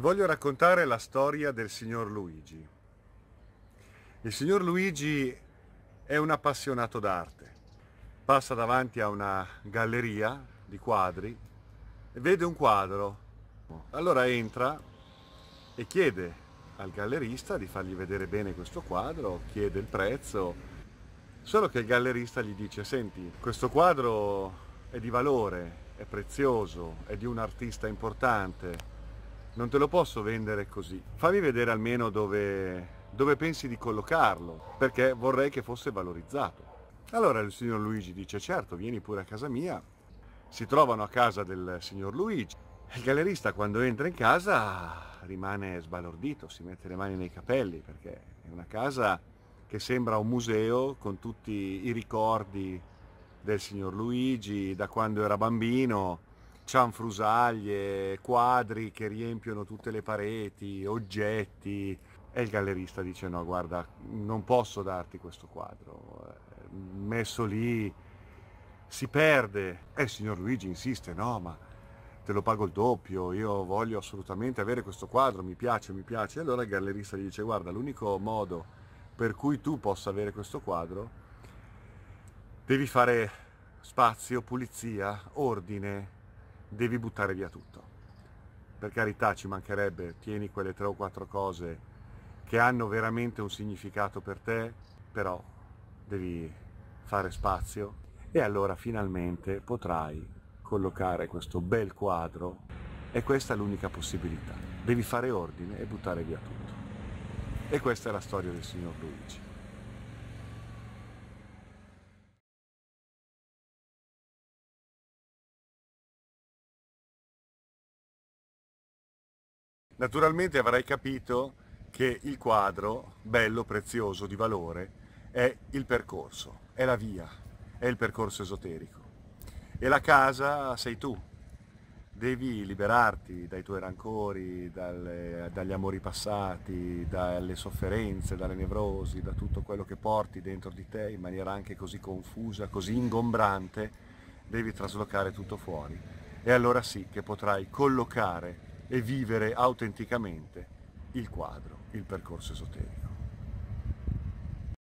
Ti voglio raccontare la storia del signor Luigi. Il signor Luigi è un appassionato d'arte. Passa davanti a una galleria di quadri e vede un quadro. Allora entra e chiede al gallerista di fargli vedere bene questo quadro, chiede il prezzo, solo che il gallerista gli dice, senti, questo quadro è di valore, è prezioso, è di un artista importante, non te lo posso vendere così. Fammi vedere almeno dove, dove pensi di collocarlo, perché vorrei che fosse valorizzato. Allora il signor Luigi dice, certo, vieni pure a casa mia. Si trovano a casa del signor Luigi. Il gallerista quando entra in casa rimane sbalordito, si mette le mani nei capelli, perché è una casa che sembra un museo con tutti i ricordi del signor Luigi da quando era bambino cianfrusaglie, quadri che riempiono tutte le pareti, oggetti. E il gallerista dice no, guarda, non posso darti questo quadro. Eh, messo lì si perde. E il signor Luigi insiste, no, ma te lo pago il doppio, io voglio assolutamente avere questo quadro, mi piace, mi piace. E allora il gallerista gli dice, guarda, l'unico modo per cui tu possa avere questo quadro, devi fare spazio, pulizia, ordine, devi buttare via tutto. Per carità ci mancherebbe, tieni quelle tre o quattro cose che hanno veramente un significato per te, però devi fare spazio e allora finalmente potrai collocare questo bel quadro e questa è l'unica possibilità. Devi fare ordine e buttare via tutto. E questa è la storia del signor Luigi. Naturalmente avrai capito che il quadro, bello, prezioso, di valore, è il percorso, è la via, è il percorso esoterico. E la casa sei tu. Devi liberarti dai tuoi rancori, dalle, dagli amori passati, dalle sofferenze, dalle nevrosi, da tutto quello che porti dentro di te in maniera anche così confusa, così ingombrante, devi traslocare tutto fuori. E allora sì che potrai collocare e vivere autenticamente il quadro, il percorso esoterico.